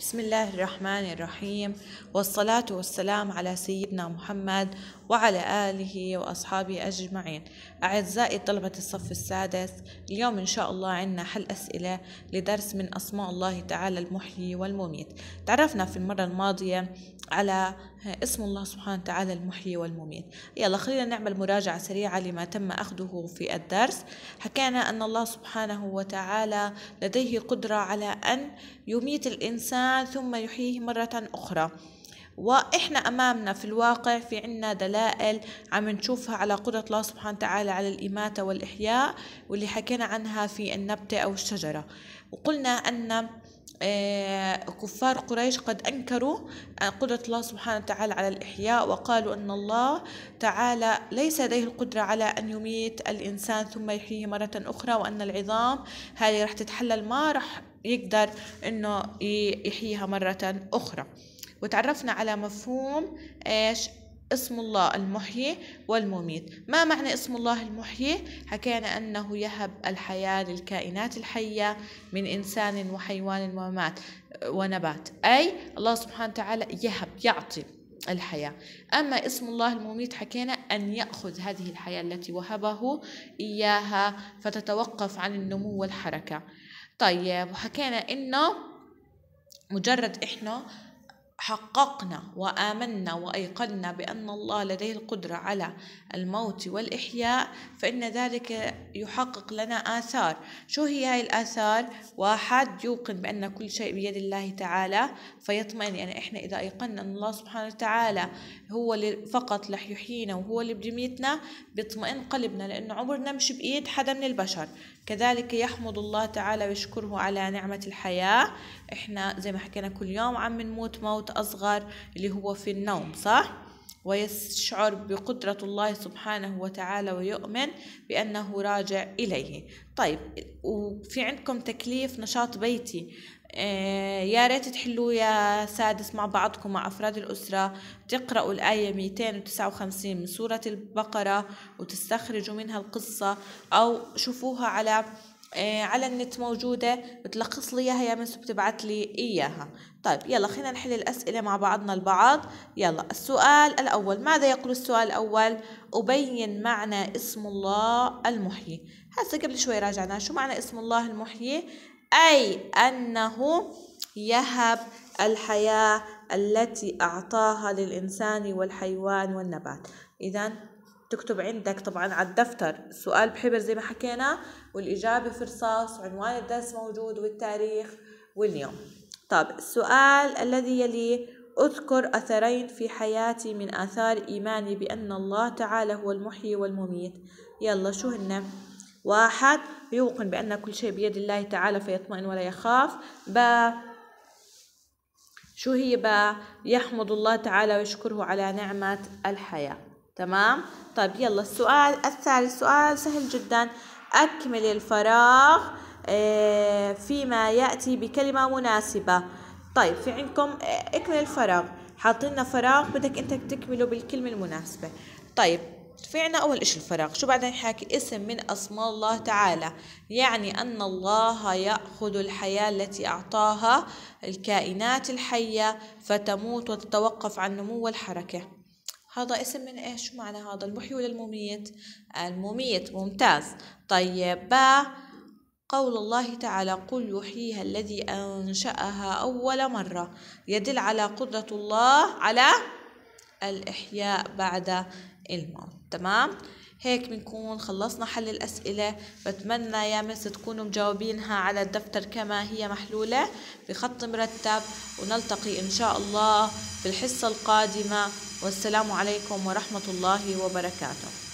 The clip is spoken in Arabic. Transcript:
بسم الله الرحمن الرحيم والصلاة والسلام على سيدنا محمد وعلى آله وأصحابه أجمعين أعزائي طلبة الصف السادس اليوم إن شاء الله عنا حل أسئلة لدرس من أسماء الله تعالى المحيي والمميت تعرفنا في المرة الماضية على اسم الله سبحانه وتعالى المحيي والمميت يلا خلينا نعمل مراجعة سريعة لما تم أخذه في الدرس حكينا أن الله سبحانه وتعالى لديه قدرة على أن يميت الإنسان ثم يحييه مرة أخرى واحنا امامنا في الواقع في عنا دلائل عم نشوفها على قدرة الله سبحانه وتعالى على الإماتة والإحياء واللي حكينا عنها في النبتة أو الشجرة وقلنا أن آه، كفار قريش قد أنكروا قدرة الله سبحانه وتعالى على الإحياء وقالوا أن الله تعالى ليس لديه القدرة على أن يميت الإنسان ثم يحييه مرة أخرى وأن العظام هذه رح تتحلل ما رح يقدر أنه يحييها مرة أخرى وتعرفنا على مفهوم ايش اسم الله المحيي والمميت ما معنى اسم الله المحيي حكينا أنه يهب الحياة للكائنات الحية من إنسان وحيوان ومات ونبات أي الله سبحانه وتعالى يهب يعطي الحياة أما اسم الله المميت حكينا أن يأخذ هذه الحياة التي وهبه إياها فتتوقف عن النمو والحركة طيب وحكينا إنه مجرد إحنا حققنا وآمنا وأيقنا بأن الله لديه القدرة على الموت والإحياء فإن ذلك يحقق لنا آثار شو هي هاي الآثار؟ واحد يوقن بأن كل شيء بيد الله تعالى فيطمئن يعني إحنا إذا أيقنا أن الله سبحانه وتعالى هو اللي فقط رح يحيينا وهو اللي بدميتنا بيطمئن قلبنا لأنه عمرنا مش بإيد حدا من البشر كذلك يحمد الله تعالى ويشكره على نعمة الحياة إحنا زي ما حكينا كل يوم عم نموت موت أصغر اللي هو في النوم صح؟ ويشعر بقدرة الله سبحانه وتعالى ويؤمن بأنه راجع إليه طيب وفي عندكم تكليف نشاط بيتي آه، يا ريت تحلوه يا سادس مع بعضكم مع أفراد الأسرة تقرأوا الآية 259 من سورة البقرة وتستخرجوا منها القصة أو شوفوها على آه، على النت موجودة بتلخص لي إياها يا منسو بتبعت لي إياها طيب يلا خلينا نحل الأسئلة مع بعضنا البعض يلا السؤال الأول ماذا يقول السؤال الأول أبين معنى اسم الله المحيي هسه قبل شوي راجعنا شو معنى اسم الله المحيي أي أنه يهب الحياة التي أعطاها للإنسان والحيوان والنبات إذا تكتب عندك طبعا على الدفتر السؤال بحبر زي ما حكينا والإجابة في رصاص عنوان الدرس موجود والتاريخ واليوم طب السؤال الذي يلي أذكر أثرين في حياتي من آثار إيماني بأن الله تعالى هو المحيي والمميت يلا شو هن واحد يوقن بأن كل شيء بيد الله تعالى فيطمئن ولا يخاف ب شو هي با يحمد الله تعالى ويشكره على نعمة الحياة تمام طيب يلا السؤال الثالث سؤال سهل جدا أكمل الفراغ آه، فيما يأتي بكلمة مناسبة طيب في عندكم آه، اكمل الفراغ حاطين فراغ بدك انت تكمله بالكلمة المناسبة طيب في عنا أول إشي الفراغ شو بعدين حاكي اسم من أسماء الله تعالى يعني أن الله يأخذ الحياة التي أعطاها الكائنات الحية فتموت وتتوقف عن نمو الحركة هذا اسم من إيش شو معنى هذا المحيي ولا المميت المميت ممتاز طيب با قول الله تعالى قل يحييها الذي أنشأها أول مرة يدل على قدرة الله على الإحياء بعد الموت تمام هيك بنكون خلصنا حل الأسئلة بتمنى يا مس تكونوا مجاوبينها على الدفتر كما هي محلولة بخط مرتب ونلتقي إن شاء الله في الحصة القادمة والسلام عليكم ورحمة الله وبركاته